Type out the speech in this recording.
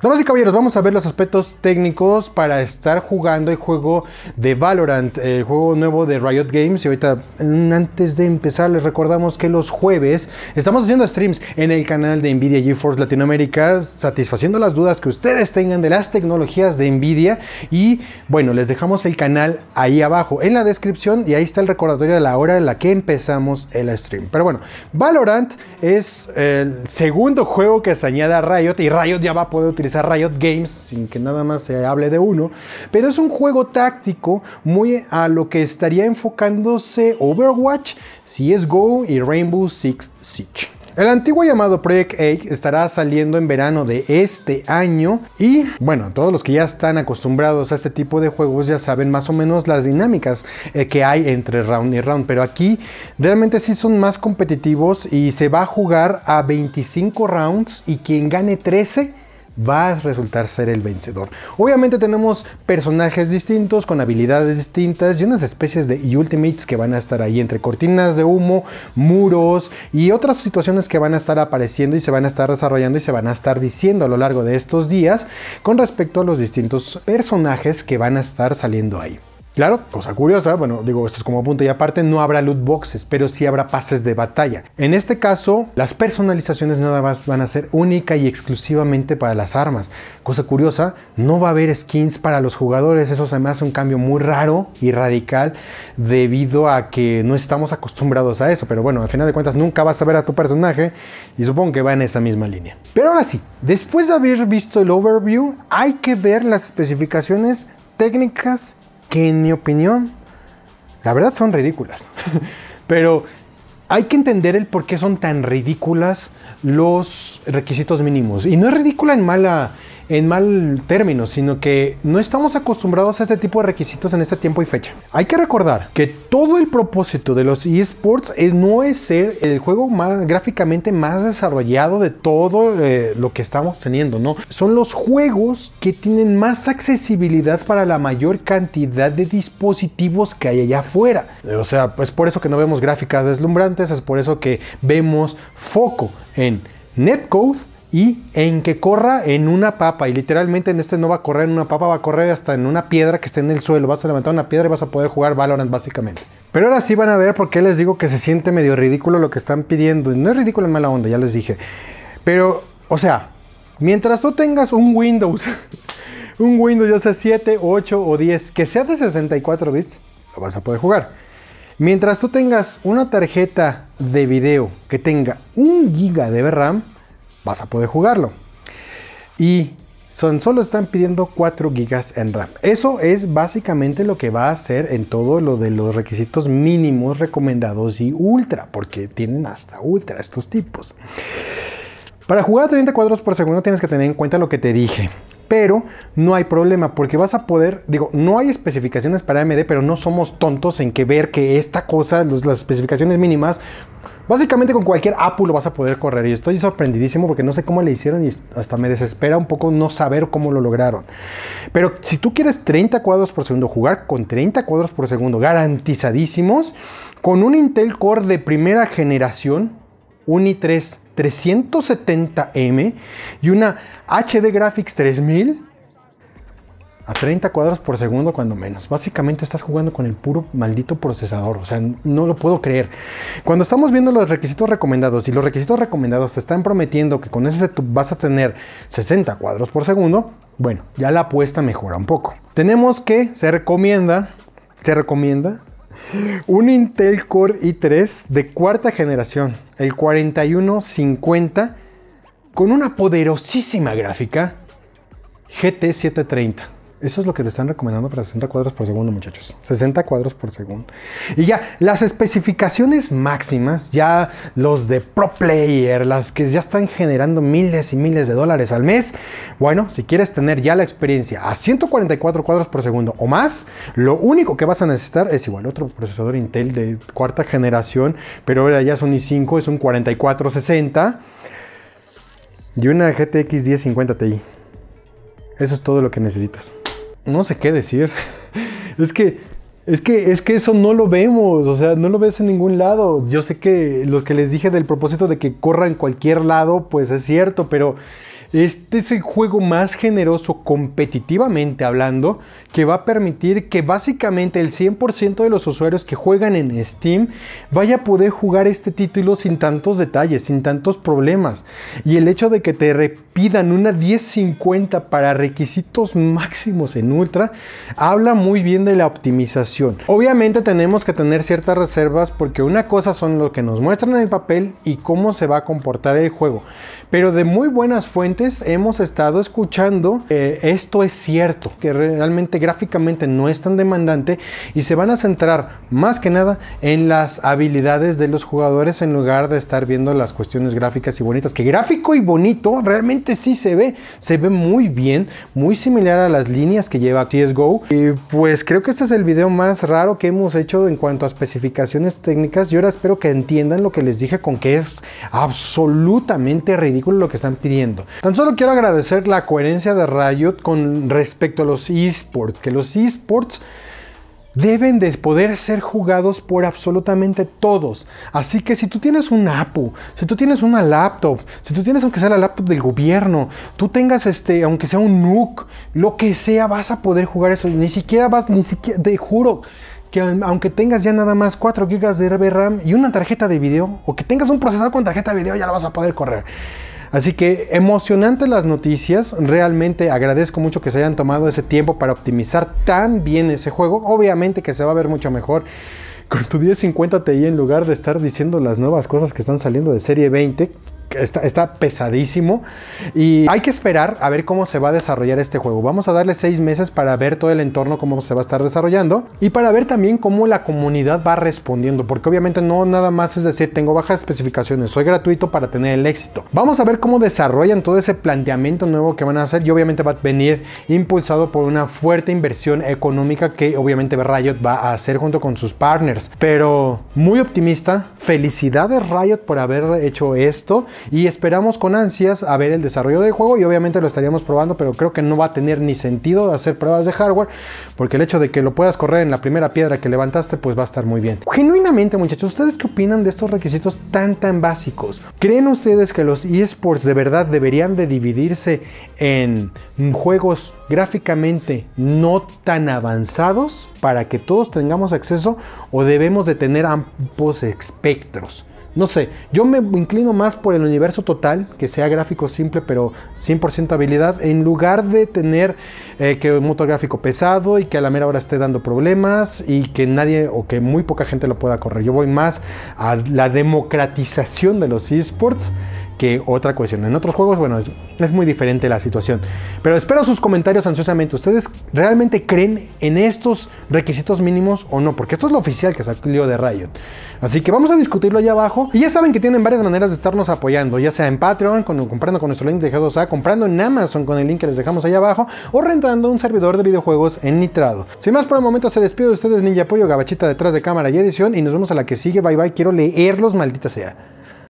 Damas y caballeros, vamos a ver los aspectos técnicos para estar jugando el juego de Valorant, el juego nuevo de Riot Games. Y ahorita, mm, antes de empezar, les recordamos que los jueves estamos haciendo streams en el canal de Nvidia GeForce Latinoamérica, satisfaciendo las dudas que ustedes tengan de las tecnologías de Nvidia. Y bueno, les dejamos el canal ahí abajo en la descripción y ahí está el recordatorio de la hora en la que empezamos el stream. Pero bueno, Valorant es el segundo juego que se añade a Riot y Riot ya va a poder utilizar a Riot Games sin que nada más se hable de uno, pero es un juego táctico muy a lo que estaría enfocándose Overwatch, CSGO y Rainbow Six Siege. El antiguo llamado Project 8 estará saliendo en verano de este año y bueno, todos los que ya están acostumbrados a este tipo de juegos ya saben más o menos las dinámicas eh, que hay entre round y round, pero aquí realmente sí son más competitivos y se va a jugar a 25 rounds y quien gane 13 va a resultar ser el vencedor. Obviamente tenemos personajes distintos, con habilidades distintas y unas especies de ultimates que van a estar ahí entre cortinas de humo, muros y otras situaciones que van a estar apareciendo y se van a estar desarrollando y se van a estar diciendo a lo largo de estos días con respecto a los distintos personajes que van a estar saliendo ahí. Claro, cosa curiosa, bueno, digo, esto es como punto y aparte, no habrá loot boxes, pero sí habrá pases de batalla. En este caso, las personalizaciones nada más van a ser única y exclusivamente para las armas. Cosa curiosa, no va a haber skins para los jugadores, eso se me hace un cambio muy raro y radical debido a que no estamos acostumbrados a eso, pero bueno, al final de cuentas nunca vas a ver a tu personaje y supongo que va en esa misma línea. Pero ahora sí, después de haber visto el overview, hay que ver las especificaciones técnicas que en mi opinión, la verdad son ridículas. Pero hay que entender el por qué son tan ridículas los requisitos mínimos. Y no es ridícula en mala, en mal término, sino que no estamos acostumbrados a este tipo de requisitos en este tiempo y fecha. Hay que recordar que todo el propósito de los esports no es ser el juego más gráficamente más desarrollado de todo eh, lo que estamos teniendo, ¿no? Son los juegos que tienen más accesibilidad para la mayor cantidad de dispositivos que hay allá afuera. O sea, es por eso que no vemos gráficas deslumbrantes, es por eso que vemos foco en netcode y en que corra en una papa. Y literalmente en este no va a correr en una papa, va a correr hasta en una piedra que esté en el suelo. Vas a levantar una piedra y vas a poder jugar Valorant básicamente. Pero ahora sí van a ver por qué les digo que se siente medio ridículo lo que están pidiendo. No es ridículo en mala onda, ya les dije. Pero, o sea, mientras tú tengas un Windows, un Windows ya sea 7, 8 o 10, que sea de 64 bits, lo vas a poder jugar. Mientras tú tengas una tarjeta de video que tenga un giga de VRAM, vas a poder jugarlo. Y son, solo están pidiendo 4 GB en RAM. Eso es básicamente lo que va a hacer en todo lo de los requisitos mínimos recomendados y ultra, porque tienen hasta ultra estos tipos. Para jugar a 30 cuadros por segundo tienes que tener en cuenta lo que te dije. Pero no hay problema porque vas a poder, digo, no hay especificaciones para AMD, pero no somos tontos en que ver que esta cosa, las especificaciones mínimas, Básicamente con cualquier APU lo vas a poder correr y estoy sorprendidísimo porque no sé cómo le hicieron y hasta me desespera un poco no saber cómo lo lograron. Pero si tú quieres 30 cuadros por segundo, jugar con 30 cuadros por segundo garantizadísimos, con un Intel Core de primera generación, un i3 370M y una HD Graphics 3000, a 30 cuadros por segundo cuando menos. Básicamente estás jugando con el puro maldito procesador, o sea, no lo puedo creer. Cuando estamos viendo los requisitos recomendados y los requisitos recomendados te están prometiendo que con ese vas a tener 60 cuadros por segundo, bueno, ya la apuesta mejora un poco. Tenemos que se recomienda, se recomienda un Intel Core i3 de cuarta generación, el 4150 con una poderosísima gráfica GT730. Eso es lo que te están recomendando para 60 cuadros por segundo, muchachos. 60 cuadros por segundo. Y ya, las especificaciones máximas, ya los de Pro Player, las que ya están generando miles y miles de dólares al mes. Bueno, si quieres tener ya la experiencia a 144 cuadros por segundo o más, lo único que vas a necesitar es igual otro procesador Intel de cuarta generación, pero ahora ya son i5, es un 4460 y una GTX 1050 Ti. Eso es todo lo que necesitas no sé qué decir. es que es que, es que eso no lo vemos, o sea, no lo ves en ningún lado. Yo sé que lo que les dije del propósito de que corra en cualquier lado, pues es cierto, pero este es el juego más generoso competitivamente hablando que va a permitir que básicamente el 100% de los usuarios que juegan en Steam vaya a poder jugar este título sin tantos detalles, sin tantos problemas. Y el hecho de que te repidan una 1050 para requisitos máximos en Ultra habla muy bien de la optimización. Obviamente tenemos que tener ciertas reservas porque una cosa son lo que nos muestran en el papel y cómo se va a comportar el juego. Pero de muy buenas fuentes hemos estado escuchando esto es cierto, que realmente gráficamente no es tan demandante y se van a centrar más que nada en las habilidades de los jugadores en lugar de estar viendo las cuestiones gráficas y bonitas, que gráfico y bonito realmente sí se ve, se ve muy bien, muy similar a las líneas que lleva CSGO y pues creo que este es el video más raro que hemos hecho en cuanto a especificaciones técnicas y ahora espero que entiendan lo que les dije con que es absolutamente ridículo lo que están pidiendo. Tan solo quiero agradecer la coherencia de Riot con respecto a los esports, que los esports deben de poder ser jugados por absolutamente todos. Así que si tú tienes un APU, si tú tienes una laptop, si tú tienes aunque sea la laptop del gobierno, tú tengas este, aunque sea un NUC, lo que sea, vas a poder jugar eso. Ni siquiera vas, ni siquiera, te juro, que aunque tengas ya nada más 4 GB de RAM y una tarjeta de video, o que tengas un procesador con tarjeta de video, ya lo vas a poder correr. Así que emocionantes las noticias, realmente agradezco mucho que se hayan tomado ese tiempo para optimizar tan bien ese juego, obviamente que se va a ver mucho mejor con tu 1050 Ti en lugar de estar diciendo las nuevas cosas que están saliendo de serie 20 Está, pesadísimo. Y hay que esperar a ver cómo se va a desarrollar este juego. Vamos a darle seis meses para ver todo el entorno, cómo se va a estar desarrollando. Y para ver también cómo la comunidad va respondiendo. Porque obviamente no nada más es decir, tengo bajas especificaciones, soy gratuito para tener el éxito. Vamos a ver cómo desarrollan todo ese planteamiento nuevo que van a hacer. Y obviamente va a venir impulsado por una fuerte inversión económica que obviamente Riot va a hacer junto con sus partners. Pero muy optimista. Felicidades Riot por haber hecho esto y esperamos con ansias a ver el desarrollo del juego y obviamente lo estaríamos probando, pero creo que no va a tener ni sentido hacer pruebas de hardware, porque el hecho de que lo puedas correr en la primera piedra que levantaste, pues va a estar muy bien. Genuinamente, muchachos, ¿ustedes qué opinan de estos requisitos tan tan básicos? ¿Creen ustedes que los esports de verdad deberían de dividirse en juegos gráficamente no tan avanzados para que todos tengamos acceso o debemos de tener ambos espectros? No sé, yo me inclino más por el universo total, que sea gráfico simple pero 100% habilidad, en lugar de tener eh, que un motor gráfico pesado y que a la mera hora esté dando problemas y que nadie o que muy poca gente lo pueda correr. Yo voy más a la democratización de los esports que otra cuestión. En otros juegos, bueno, es, muy diferente la situación. Pero espero sus comentarios ansiosamente. ¿Ustedes realmente creen en estos requisitos mínimos o no? Porque esto es lo oficial que salió de Riot. Así que vamos a discutirlo allá abajo. Y ya saben que tienen varias maneras de estarnos apoyando, ya sea en Patreon, comprando con nuestro link de G2A, comprando en Amazon con el link que les dejamos allá abajo, o rentando un servidor de videojuegos en Nitrado. Sin más, por el momento se despido de ustedes, Ninja Apoyo, Gabachita detrás de cámara y edición, y nos vemos a la que sigue. Bye bye, quiero leerlos, maldita sea.